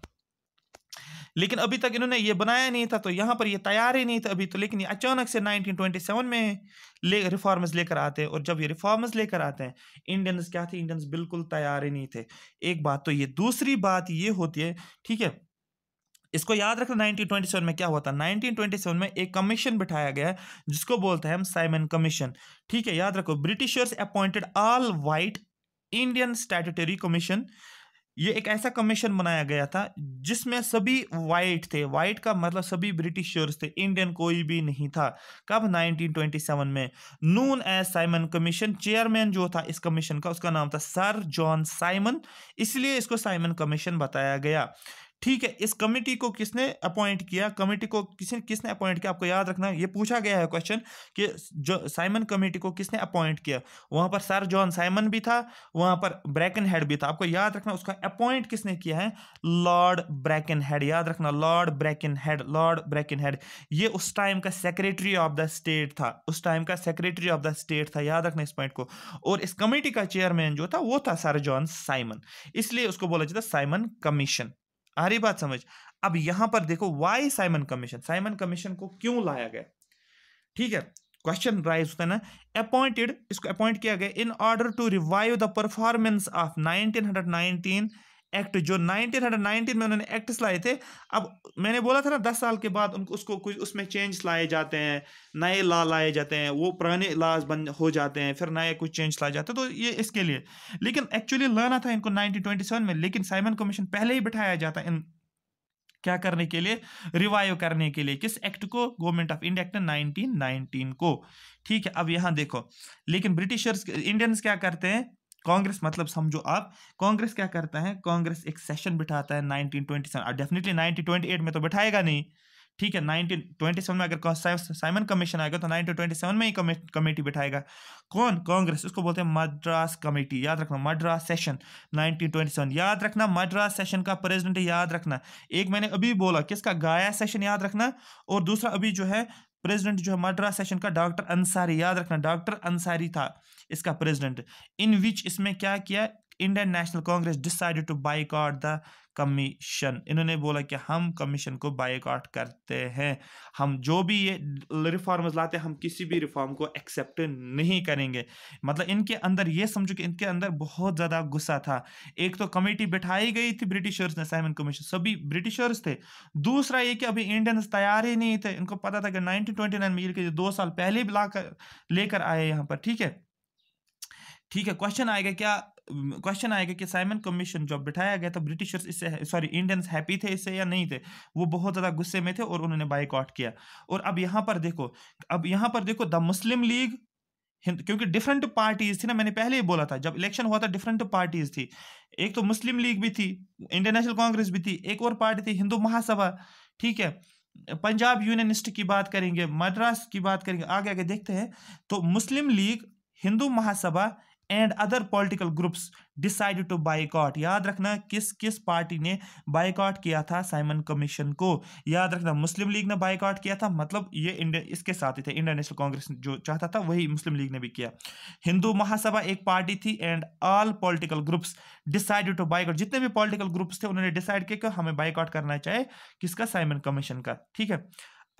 लेकिन अभी तक इन्होंने ये बनाया नहीं था तो यहाँ पर ये तैयार ही नहीं था अभी तो लेकिन ये अचानक से 1927 में ले रिफॉर्म्स लेकर आते हैं और जब ये रिफॉर्म्स लेकर आते हैं इंडियंस क्या थे इंडियंस बिल्कुल तैयार ही नहीं थे एक बात तो ये दूसरी बात ये होती है ठीक है इसको याद रखना 1927 में क्या हुआ था 1927 में एक कमीशन बिठाया गया है जिसको बोलते हैं हम साइमन कमीशन ठीक है याद रखो Britishers appointed all white Indian statutory commission ये एक ऐसा कमीशन बनाया गया था जिसमें सभी वाइट थे वाइट का मतलब सभी ब्रिटिशर्स थे इंडियन कोई भी नहीं था कब 1927 में none as Simon Commission chairman जो था इस कमीशन का उसका नाम था सर जॉन साइमन इसलिए इसको साइमन कमीशन बताया गया ठीक है इस कमेटी को किसने अपॉइंट किया कमेटी को किसने किसने अपॉइंट किया आपको याद रखना ये पूछा गया है क्वेश्चन कि जो साइमन कमेटी को किसने अपॉइंट किया वहां पर सर जॉन साइमन भी था वहां पर ब्रैकन हेड भी था आपको याद रखना उसका अपॉइंट किसने किया है लॉर्ड ब्रैकन हेड याद रखना Lord Birkenhead Lord Birkenhead ये उस टाइम का सेक्रेटरी ऑफ द स्टेट था उस टाइम का सेक्रेटरी ऑफ द स्टेट था याद रखना इस पॉइंट को और इस कमेटी का चेयरमैन जो था वो था सर जॉन साइमन इसलिए उसको बोला जाता साइमन कमीशन आ रही बात समझ अब यहां पर देखो why Simon Commission Simon Commission को क्यों लाया गया ठीक है क्वेश्चन राइज होता है ना अपॉइंटेड इसको अपॉइंट किया गया in order to revive the performance of nineteen act जो 1919 में उन्होंने एक्ट्स लाए थे अब मैंने बोला था ना दस साल के बाद उनको उसको कुछ उसमें चेंज लाए जाते हैं नए ला लाए जाते हैं वो पुराने लाज बन हो जाते हैं फिर नए कुछ चेंज लाए जाते हैं तो ये इसके लिए लेकिन एक्चुअली लाना था इनको 1927 में लेकिन साइमन कमीशन पहले ही बिठाया जाता इन क्या करने के लिए रिवाइव करने के लिए किस एक्ट को गवर्नमेंट ऑफ इंडिया एक्ट 1919 को ठीक है अब यहां देखो लेकिन ब्रिटिशर्स इंडियंस क्या करते हैं कांग्रेस मतलब समझो आप कांग्रेस क्या करता है कांग्रेस एक सेशन बिठाता है nineteen twenty seven definitely nineteen twenty eight में तो बिठाएगा नहीं ठीक है नाइनटीन ट्वेंटी सेवन में अगर साइमन कमीशन आएगा तो नाइनटीन ट्वेंटी सेवन में ही कमेटी बिठाएगा कौन कांग्रेस उसको बोलते हैं मद्रास कमेटी याद रखना Madras session nineteen twenty seven याद रखना मद्रास सेशन का प्रेसिडेंट याद रखना एक मैंने अभी बोला किसका गाया सेशन याद रखना और दूसरा अभी जो है प्रेसिडेंट जो है मद्रास सेशन का डॉक्टर अंसारी याद रखना डॉक्टर अंसारी था इसका प्रेसिडेंट इन विच इसमें क्या किया Indian National Congress decided to boycott the commission इन्होंने बोला कि हम कमीशन को आउट करते हैं हम जो भी ये रिफॉर्म लाते हैं हम किसी भी रिफॉर्म को एक्सेप्ट नहीं करेंगे मतलब इनके अंदर ये समझो कि इनके अंदर बहुत ज़्यादा गुस्सा था एक तो कमेटी बिठाई गई थी ब्रिटिशर्स ने साइमन कमीशन सभी ब्रिटिशर्स थे दूसरा ये कि अभी इंडियंस तैयार ही नहीं थे इनको पता था कि नाइनटीन में ये दो साल पहले भी ला लेकर आए यहाँ पर ठीक है ठीक है क्वेश्चन आएगा क्या क्वेश्चन आएगा कि साइमन कमीशन जब बिठाया गया था ब्रिटिशर्स इससे सॉरी इंडियंस हैप्पी थे इससे या नहीं थे वो बहुत ज़्यादा गुस्से में थे और उन्होंने बाइकआउट किया और अब यहाँ पर देखो अब यहाँ पर देखो द मुस्लिम लीग क्योंकि डिफरेंट पार्टीज थी ना मैंने पहले ही बोला था जब इलेक्शन हुआ था डिफरेंट पार्टीज थी एक तो मुस्लिम लीग भी थी इंडियन नेशनल कांग्रेस भी थी एक और पार्टी थी हिंदू महासभा ठीक है पंजाब यूनियनिस्ट की बात करेंगे मद्रास की बात करेंगे आगे आगे देखते हैं तो Muslim League Hindu Mahasabha and other political groups decided to boycott याद रखना किस किस पार्टी ने बाइकआउट किया था साइमन कमीशन को याद रखना मुस्लिम लीग ने बाइकआउट किया था मतलब ये इंडिया इसके साथ ही थे इंडियन नेशनल कांग्रेस जो चाहता था वही मुस्लिम लीग ने भी किया हिंदू महासभा एक पार्टी थी and all political groups decided to boycott जितने भी पॉलिटिकल ग्रुप्स थे उन्होंने डिसाइड किया कि हमें बाइकआउट करना चाहिए किसका साइमन कमीशन का ठीक है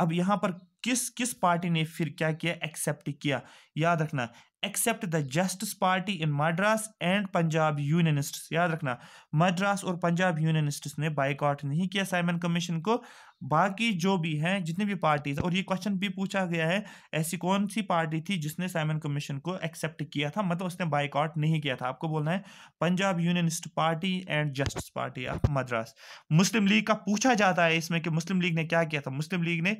अब यहाँ पर किस किस पार्टी ने फिर क्या किया एक्सेप्ट किया याद रखना except the Justice Party in Madras and Punjab Unionist याद रखना मद्रास और पंजाब यूनियनिस्ट ने बाइकआउट नहीं किया साइमन कमीशन को बाकी जो भी हैं जितनी भी पार्टीज और ये क्वेश्चन भी पूछा गया है ऐसी कौन सी पार्टी थी जिसने साइमन कमीशन को एक्सेप्ट किया था मतलब उसने बाइकआउट नहीं किया था आपको बोलना है Punjab Unionist Party and Justice Party of Madras Muslim League का पूछा जाता है इसमें कि मुस्लिम लीग ने क्या किया था मुस्लिम लीग ने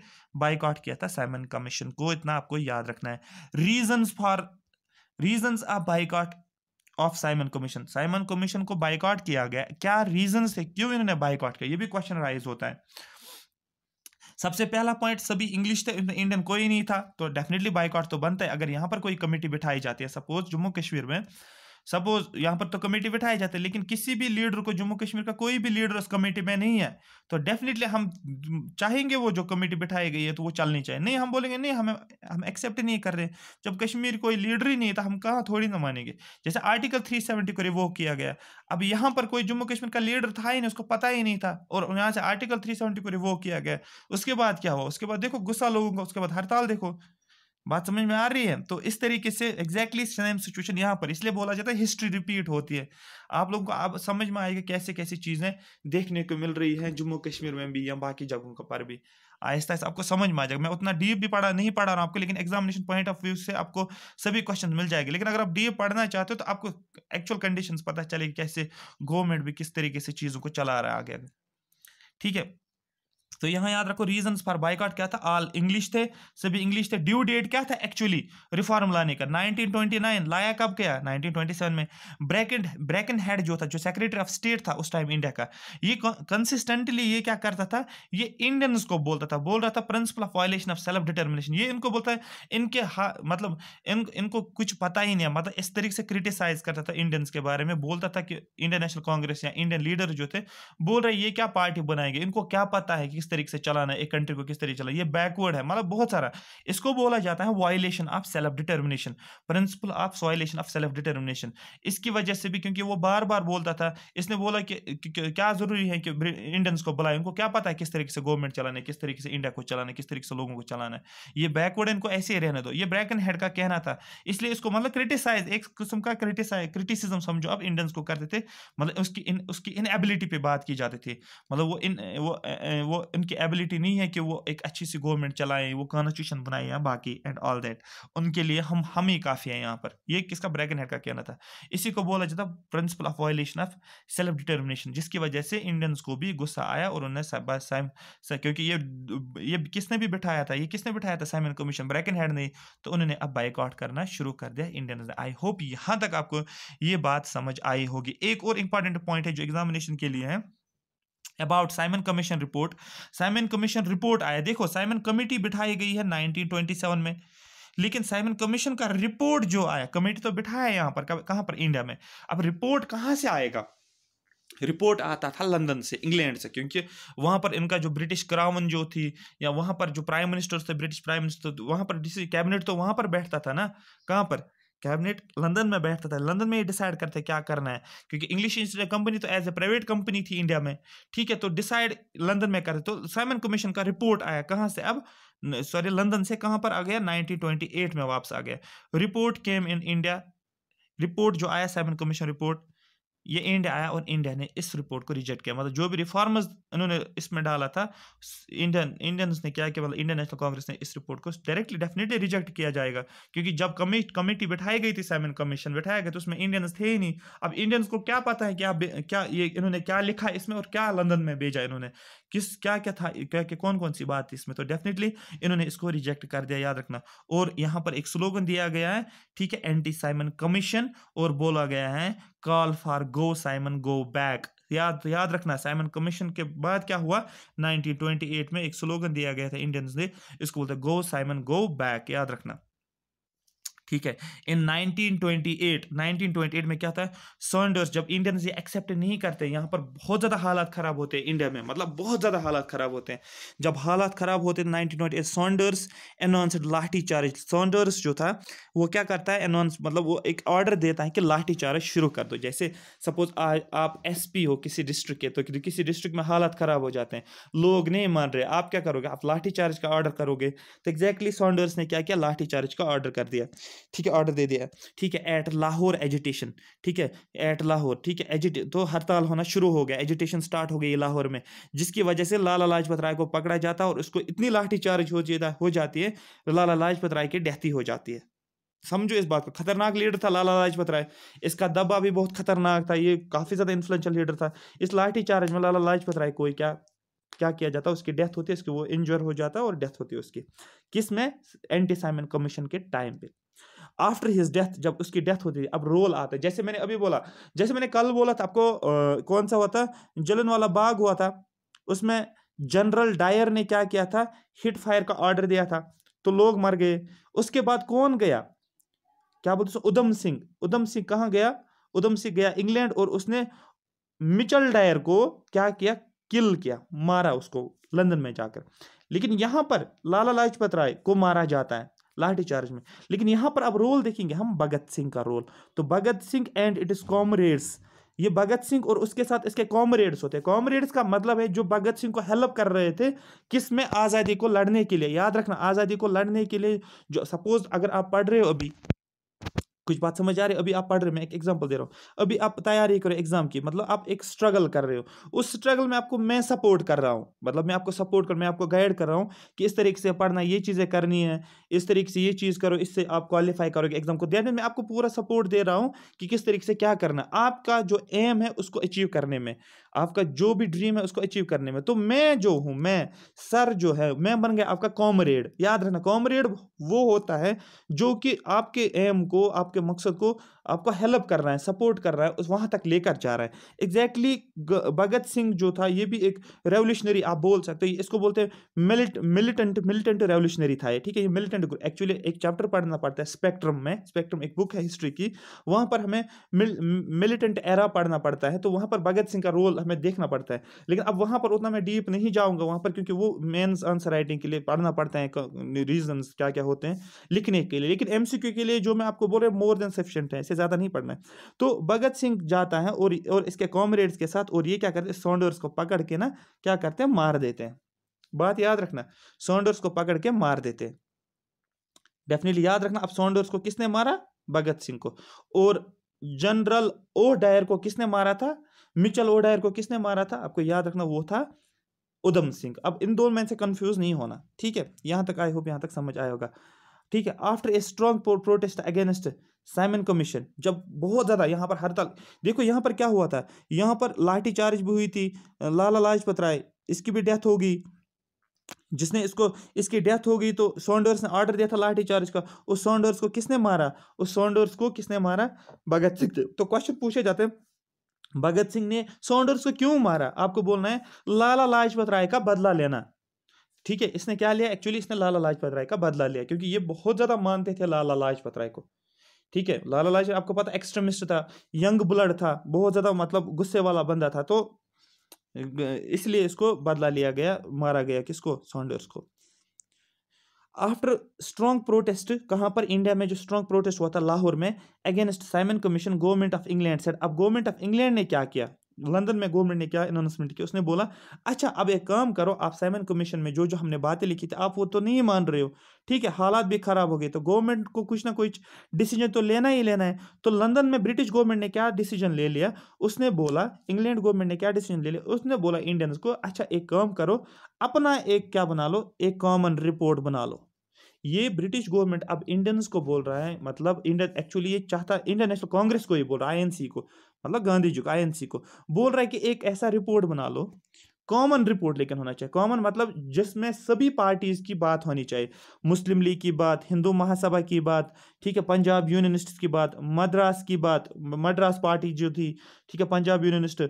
बाइकआउट किया था साइमन कमीशन को इतना आपको याद रखना है reason for reasons of boycott of Simon Commission Simon Commission को बाइकआउट किया गया क्या रीजन है क्यों इन्होंने बाइकआउट किया ये भी क्वेश्चन राइज होता है सबसे पहला पॉइंट सभी इंग्लिश थे इंडियन कोई नहीं था तो डेफिनेटली बाइकआउट तो बनता है अगर यहाँ पर कोई कमेटी बिठाई जाती है सपोज जम्मू कश्मीर में सपोज यहाँ पर तो कमेटी बैठाए जाते हैं लेकिन किसी भी लीडर को जम्मू कश्मीर का कोई भी लीडर उस कमेटी में नहीं है तो डेफिनेटली हम चाहेंगे वो जो कमेटी बैठाई गई है तो वो चलनी चाहिए नहीं हम बोलेंगे नहीं हमें हम एक्सेप्ट नहीं कर रहे जब कश्मीर कोई लीडर ही नहीं है तो हम कहाँ थोड़ी ना मानेंगे जैसे आर्टिकल थ्री सेवेंटी को रिवोक किया गया अब यहाँ पर कोई जम्मू कश्मीर का लीडर था ही नहीं उसको पता ही नहीं था और यहाँ से आर्टिकल थ्री सेवेंटी को रिवोक किया गया उसके बाद क्या हुआ उसके बाद देखो गुस्सा लोगों का उसके बाद हड़ताल देखो बात समझ में आ रही है तो इस तरीके से एग्जैक्टली सेम सिचुएशन यहाँ पर इसलिए बोला जाता है हिस्ट्री रिपीट होती है आप लोगों को आप समझ में आएगा कैसे कैसी चीज़ें देखने को मिल रही हैं जम्मू कश्मीर में भी या बाकी जगहों पर भी आहिस्ता आहिस्ता आपको समझ में आ जाएगा मैं उतना डीप भी पढ़ा नहीं पढ़ा रहा हूँ आपको लेकिन एग्जामिनेशन पॉइंट ऑफ व्यू से आपको सभी क्वेश्चन मिल जाएंगे लेकिन अगर आप डीप पढ़ना चाहते हो तो आपको एक्चुअल कंडीशन पता चलेगी कैसे गवर्नमेंट भी किस तरीके से चीज़ों को चला रहा है आगे ठीक है तो यहाँ याद रखो रीजन फॉर बाइकआउट क्या था ऑल इंग्लिश थे सभी इंग्लिश थे ड्यू डेट क्या था एक्चुअली रिफॉर्म लाने का 1929 लाया कब गया 1927 में ब्रैकेट ब्रैकन हेड जो था जो सेक्रेटरी ऑफ स्टेट था उस टाइम इंडिया का ये कंसिस्टेंटली ये क्या करता था ये इंडियंस को बोलता था बोल रहा था principle of violation of self determination ये इनको बोलता है इनके मतलब इन इनको कुछ पता ही नहीं है मतलब इस तरीके से क्रिटिसाइज करता था इंडियंस के बारे में बोलता था कि इंडियन नेशनल कांग्रेस या इंडियन लीडर जो थे बोल रहे ये क्या पार्टी बनाएंगे इनको क्या पता है कि किस तरीके से चलाना है एक कंट्री को किस तरीके चलाना ये बैकवर्ड है मतलब बहुत सारा इसको बोला जाता है violation of self determination principle of violation of self determination इसकी वजह से भी क्योंकि वो बार बार बोलता था इसने बोला कि क्या जरूरी है कि इंडियंस को बुलाए उनको क्या पता है किस तरीके से गवर्नमेंट चलाना है किस तरीके से इंडिया को चलाना है किस तरीके से लोगों को चलाना है ये बैकवर्ड इनको ऐसे ही रहने दो ये ब्रैक एंड हेड का कहना था इसलिए इसको मतलब क्रिटिसाइज एक किस्म का क्रिटिसाइज क्रिटिसिज्म समझो आप इंडियंस को करते थे मतलब उसकी इन उसकी इनएबिलिटी पे बात की जाती थी मतलब वो इन वो वो उनकी एबिलिटी नहीं है कि वो एक अच्छी सी गवर्नमेंट चलाएं वो कॉन्स्टिट्यूशन बनाए या बाकी एंड ऑल दैट उनके लिए हम हम ही काफ़ी हैं यहाँ पर ये किसका एंड हेड का कहना था इसी को बोला जाता principle of violation of self determination जिसकी वजह से इंडियंस को भी गुस्सा आया और उन्हें क्योंकि ये ये किसने भी बिठाया था ये किसने बिठाया था साइमन कमीशन ब्रैकन हेड ने तो उन्होंने अब बाइकआउट करना शुरू कर दिया इंडियंस ने आई होप यहाँ तक आपको ये बात समझ आई होगी एक और इंपॉर्टेंट पॉइंट है जो एग्जामिनेशन के लिए है about Simon Commission report Simon Commission report आया देखो साइमन कमेटी बिठाई गई है 1927 में लेकिन साइमन कमीशन का रिपोर्ट जो आया कमेटी तो बिठाया है यहाँ पर कहाँ पर इंडिया में अब रिपोर्ट कहाँ से आएगा रिपोर्ट आता था लंदन से इंग्लैंड से क्योंकि वहाँ पर इनका जो ब्रिटिश क्राउन जो थी या वहाँ पर जो प्राइम मिनिस्टर थे ब्रिटिश प्राइम मिनिस्टर वहाँ पर कैबिनेट तो वहाँ पर बैठता था ना कहाँ पर कैबिनेट लंदन में बैठता था लंदन में ही डिसाइड करते क्या करना है क्योंकि इंग्लिश इंस्टीट्यूट कंपनी तो एज ए प्राइवेट कंपनी थी इंडिया में ठीक है तो डिसाइड लंदन में करते तो साइमन कमीशन का रिपोर्ट आया कहाँ से अब सॉरी लंदन से कहाँ पर आ गया 1928 में वापस आ गया report came in India report जो आया साइमन कमीशन रिपोर्ट ये इंडिया आया और इंडिया ने इस रिपोर्ट को रिजेक्ट किया मतलब जो भी रिफॉर्मर्स उन्होंने इसमें डाला था इंडियन इंडियंस ने क्या किया मतलब इंडियन नेशनल कांग्रेस ने इस रिपोर्ट को डायरेक्टली डेफिनेटली रिजेक्ट किया जाएगा क्योंकि जब कमी कमेटी बैठाई गई थी सेवन कमीशन बैठाया गया तो उसमें इंडियंस थे ही नहीं अब इंडियंस को क्या पता है क्या क्या ये इन्होंने क्या लिखा इसमें और क्या लंदन में भेजा इन्होंने किस क्या क्या था क्या क्या कौन कौन सी बात थी इसमें तो डेफिनेटली इन्होंने इसको रिजेक्ट कर दिया याद रखना और यहाँ पर एक स्लोगन दिया गया है ठीक है एंटी साइमन कमीशन और बोला गया है call for go Simon go back याद याद रखना साइमन कमीशन के बाद क्या हुआ 1928 में एक स्लोगन दिया गया था इंडियंस ने इसको बोलते गो साइमन गो बैक याद रखना ठीक है इन 1928 1928 में क्या था सॉन्डर्स जब इंडियन ये एक्सेप्ट नहीं करते यहाँ पर बहुत ज़्यादा हालात ख़राब होते हैं इंडिया में मतलब बहुत ज़्यादा हालात ख़राब होते हैं जब हालात ख़राब होते हैं nineteen twenty eight Saunders announced lathi charge Saunders जो था वो क्या करता है अनाउंस मतलब वो एक ऑर्डर देता है कि लाठी चार्ज शुरू कर दो जैसे सपोज आज आप एस हो किसी डिस्ट्रिक्ट के तो किसी डिस्ट्रिक्ट में हालात ख़राब हो जाते हैं लोग नहीं मान रहे आप क्या करोगे आप लाठी चार्ज का ऑर्डर करोगे तो एग्जैक्टली exactly सॉन्डर्स ने क्या किया लाठी चार्ज का ऑर्डर कर दिया ठीक है ऑर्डर दे दिया ठीक है एट लाहौर एजुटेशन ठीक है एट लाहौर ठीक है एजुटे तो हड़ताल होना शुरू हो गया एजुटेशन स्टार्ट हो गई लाहौर में जिसकी वजह से लाला लाजपत राय को पकड़ा जाता है और उसको इतनी लाठी चार्ज हो, हो जाती है लाला लाजपत राय की डेथ हो जाती है समझो इस बात को खतरनाक लीडर था लाला लाजपत राय इसका दबा भी बहुत खतरनाक था ये काफ़ी ज़्यादा इन्फ्लुएंशियल लीडर था इस लाठी चार्ज में लाला लाजपत राय को क्या क्या किया जाता है उसकी डेथ होती है उसकी वो इंजर हो जाता है और डेथ होती है उसकी किस में एंटी साइमन कमीशन के टाइम पे आफ्टर हिज डेथ जब उसकी डेथ होती है अब रोल आता है जैसे मैंने अभी बोला जैसे मैंने कल बोला था आपको आ, कौन सा हुआ था जलन वाला बाग हुआ था उसमें जनरल डायर ने क्या किया था हिट फायर का ऑर्डर दिया था तो लोग मर गए उसके बाद कौन गया क्या बोलते उधम सिंह उधम सिंह कहाँ गया उधम सिंह गया इंग्लैंड और उसने मिचल डायर को क्या किया किल किया मारा उसको लंदन में जाकर लेकिन यहाँ पर लाला लाजपत राय को मारा जाता है लाठी चार्ज में लेकिन यहाँ पर अब रोल देखेंगे हम भगत सिंह का रोल तो Bhagat Singh and it is comrades ये भगत सिंह और उसके साथ इसके कॉमरेड्स होते हैं कॉमरेड्स का मतलब है जो भगत सिंह को हेल्प कर रहे थे किस में आज़ादी को लड़ने के लिए याद रखना आज़ादी को लड़ने के लिए जो सपोज अगर आप पढ़ रहे हो अभी कुछ बात समझ आ रही है अभी आप पढ़ रहे हो मैं एक एग्जांपल दे रहा हूँ अभी आप तैयारी करो एग्जाम की मतलब आप एक स्ट्रगल कर रहे हो उस स्ट्रगल में आपको मैं सपोर्ट कर रहा हूँ मतलब मैं आपको सपोर्ट कर मैं आपको गाइड कर रहा हूँ कि इस तरीके से पढ़ना ये चीज़ें करनी है इस तरीके से ये चीज़ करो इससे आप क्वालिफाई करोगे एग्जाम को ध्यान मैं आपको पूरा सपोर्ट दे रहा हूँ कि किस तरीके से क्या करना आपका जो एम है उसको अचीव करने में आपका जो भी ड्रीम है उसको अचीव करने में तो मैं जो हूं मैं सर जो है मैं बन गया आपका कॉमरेड याद रखना कॉमरेड वो होता है जो कि आपके एम को आपके मकसद को आपको हेल्प कर रहा है सपोर्ट कर रहा है उस वहाँ तक लेकर जा रहा है एग्जैक्टली exactly भगत सिंह जो था ये भी एक रेवोल्यूशनरी आप बोल सकते हो इसको बोलते हैं मिलिट मिलिटेंट मिलिटेंट रेवोल्यूशनरी था ये ठीक है ये मिलिटेंट ग्रुप एक्चुअली एक चैप्टर पढ़ना पड़ता है स्पेक्ट्रम में स्पेक्ट्रम एक बुक है हिस्ट्री की वहाँ पर हमें मिलिटेंट एरा पढ़ना पड़ता है तो वहाँ पर भगत सिंह का रोल हमें देखना पड़ता है लेकिन अब वहाँ पर उतना मैं डीप नहीं जाऊँगा वहाँ पर क्योंकि वो मेन्स आंसर राइटिंग के लिए पढ़ना पड़ता है रीजन क्या क्या होते हैं लिखने के लिए लेकिन एम के लिए जो मैं आपको बोल रहा हूँ मोर देन सफिशेंट है इससे ज़्यादा नहीं पढ़ना है तो भगत सिंह जाता है और और इसके कॉमरेड्स के साथ और ये क्या करते हैं सोंडर्स को पकड़ के ना क्या करते हैं मार देते हैं बात याद रखना सोंडर्स को पकड़ के मार देते हैं डेफिनेटली याद रखना अब सोंडर्स को किसने मारा भगत सिंह को और जनरल ओ डायर को किसने मारा था मिचल ओ डायर को किसने मारा था आपको याद रखना वो था उधम सिंह अब इन दोनों में से कंफ्यूज नहीं होना ठीक है यहां तक आई होप यहां तक समझ आया होगा ठीक है after a strong protest against Simon Commission जब बहुत ज़्यादा यहाँ पर हड़ताल देखो यहाँ पर क्या हुआ था यहाँ पर लाठी चार्ज भी हुई थी लाला लाजपत राय इसकी भी डेथ होगी जिसने इसको इसकी डेथ हो गई तो सोंडर्स ने ऑर्डर दिया था लाठी चार्ज का उस सोंडर्स को किसने मारा उस सोंडर्स को किसने मारा भगत सिंह तो क्वेश्चन पूछे जाते हैं भगत सिंह ने सोंडर्स को क्यों मारा आपको बोलना है लाला लाजपत राय का बदला लेना ठीक है इसने क्या लिया एक्चुअली इसने लाला लाजपत राय का बदला लिया क्योंकि ये बहुत ज़्यादा मानते थे लाला लाजपत राय को ठीक है लाला लाजपत आपको पता एक्सट्रीमिस्ट था यंग ब्लड था बहुत ज़्यादा मतलब गुस्से वाला बंदा था तो इसलिए इसको बदला लिया गया मारा गया किसको सॉन्डर्स को आफ्टर स्ट्रॉन्ग प्रोटेस्ट कहाँ पर इंडिया में जो स्ट्रॉन्ग प्रोटेस्ट हुआ था लाहौर में against Simon Commission government of England set अब गवर्नमेंट ऑफ इंग्लैंड ने क्या किया लंदन में गवर्नमेंट ने क्या अनाउंसमेंट किया उसने बोला अच्छा अब एक काम करो आप साइमन कमीशन में जो जो हमने बातें लिखी थी आप वो तो नहीं मान रहे हो ठीक है हालात भी खराब हो गए तो गवर्नमेंट को कुछ ना कुछ डिसीजन तो लेना ही लेना है तो लंदन में ब्रिटिश गवर्नमेंट ने क्या डिसीजन ले लिया उसने बोला इंग्लैंड गवर्नमेंट ने क्या डिसीजन ले लिया उसने बोला इंडियंस को अच्छा एक काम करो अपना एक क्या बना लो एक कॉमन रिपोर्ट बना लो ये ब्रिटिश गवर्नमेंट अब इंडियंस को बोल रहा है मतलब इंडियन एक्चुअली ये चाहता इंडियन नेशनल कांग्रेस को ही बोल रहा है आईएनसी को मतलब गांधी जी को आई को बोल रहा है कि एक ऐसा रिपोर्ट बना लो कॉमन रिपोर्ट लेकिन होना चाहिए कॉमन मतलब जिसमें सभी पार्टीज की बात होनी चाहिए मुस्लिम लीग की बात हिंदू महासभा की बात ठीक है पंजाब यूनियनिस्ट की बात मद्रास की बात मद्रास पार्टी जो थी ठीक है पंजाब यूनियनिस्ट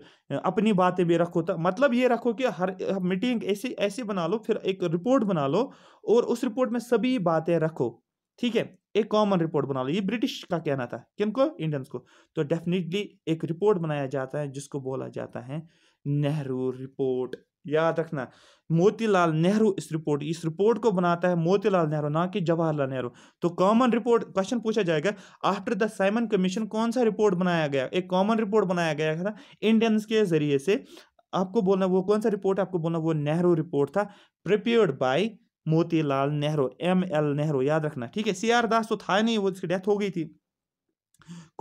अपनी बातें भी रखो था तो, मतलब ये रखो कि हर मीटिंग ऐसे ऐसे बना लो फिर एक रिपोर्ट बना लो और उस रिपोर्ट में सभी बातें रखो ठीक है एक कॉमन रिपोर्ट बना लो ये ब्रिटिश का कहना था किनको इंडियंस को तो डेफिनेटली एक रिपोर्ट बनाया जाता है जिसको बोला जाता है नेहरू रिपोर्ट याद रखना मोतीलाल नेहरू इस रिपोर्ट इस रिपोर्ट को बनाता है मोतीलाल नेहरू ना कि जवाहरलाल नेहरू तो कॉमन रिपोर्ट क्वेश्चन पूछा जाएगा आफ्टर द साइमन कमीशन कौन सा रिपोर्ट बनाया गया एक कॉमन रिपोर्ट बनाया गया था इंडियंस के जरिए से आपको बोलना वो कौन सा रिपोर्ट आपको बोलना वो नेहरू रिपोर्ट था prepared by Motilal Nehru M L Nehru याद रखना ठीक है सी आर दास तो था नहीं वो उसकी डेथ हो गई थी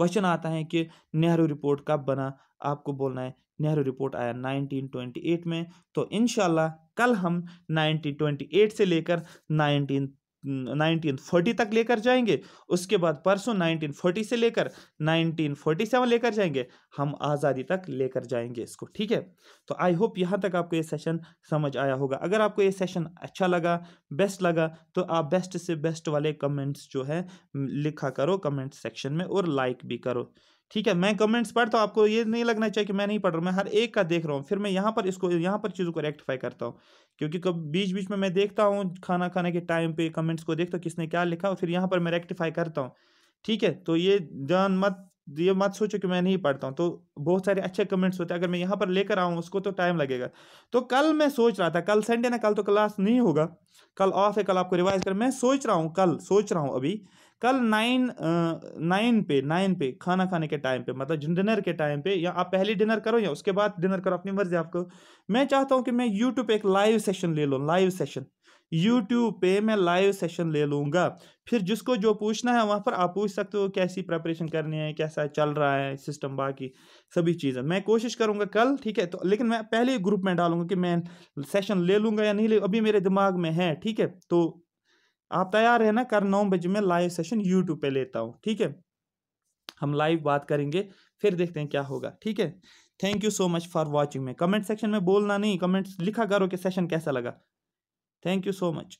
क्वेश्चन आता है कि नेहरू रिपोर्ट कब बना आपको बोलना है नेहरू रिपोर्ट आया 1928 में तो इनशाला कल हम 1928 से लेकर नाइनटीन फोर्टी तक लेकर जाएंगे उसके बाद परसों नाइनटीन फोर्टी से लेकर नाइनटीन फोर्टी सेवन लेकर जाएंगे हम आज़ादी तक लेकर जाएंगे इसको ठीक है तो आई होप यहाँ तक आपको ये सेशन समझ आया होगा अगर आपको ये सेशन अच्छा लगा बेस्ट लगा तो आप बेस्ट से बेस्ट वाले कमेंट्स जो है लिखा करो कमेंट सेक्शन में और लाइक भी करो ठीक है मैं कमेंट्स पढ़ता हूँ आपको ये नहीं लगना चाहिए कि मैं नहीं पढ़ रहा हूँ मैं हर एक का देख रहा हूँ फिर मैं यहाँ पर इसको यहाँ पर चीज़ों को रेक्टिफाई करता हूँ क्योंकि कब बीच बीच में मैं देखता हूँ खाना खाने के टाइम पे कमेंट्स को देखता हूँ किसने क्या लिखा और फिर यहाँ पर मैं रेक्टिफाई करता हूँ ठीक है तो ये जान मत ये मत सोचो कि मैं नहीं पढ़ता हूँ तो बहुत सारे अच्छे कमेंट्स होते हैं अगर मैं यहाँ पर लेकर आऊँ उसको तो टाइम लगेगा तो कल मैं सोच रहा था कल संडे ना कल तो क्लास नहीं होगा कल ऑफ है कल आपको रिवाइज कर मैं सोच रहा हूँ कल सोच रहा हूँ अभी कल नाइन नाइन पे नाइन पे खाना खाने के टाइम पे मतलब डिनर के टाइम पे या आप पहले डिनर करो या उसके बाद डिनर करो अपनी मर्जी आपको मैं चाहता हूँ कि मैं यूट्यूब पे एक लाइव सेशन ले लूँ लाइव सेशन यूट्यूब पे मैं लाइव सेशन ले लूँगा फिर जिसको जो पूछना है वहाँ पर आप पूछ सकते हो कैसी प्रेपरेशन करनी है कैसा चल रहा है सिस्टम बाकी सभी चीज़ें मैं कोशिश करूँगा कल ठीक है तो लेकिन मैं पहले ग्रुप में डालूंगा कि मैं सेशन ले लूँगा या नहीं ले अभी मेरे दिमाग में है ठीक है तो आप तैयार है ना कर नौ बजे में लाइव सेशन यूट्यूब पे लेता हूँ ठीक है हम लाइव बात करेंगे फिर देखते हैं क्या होगा ठीक है thank you so much for watching में कमेंट सेक्शन में बोलना नहीं कमेंट लिखा करो कि सेशन कैसा लगा थैंक यू सो मच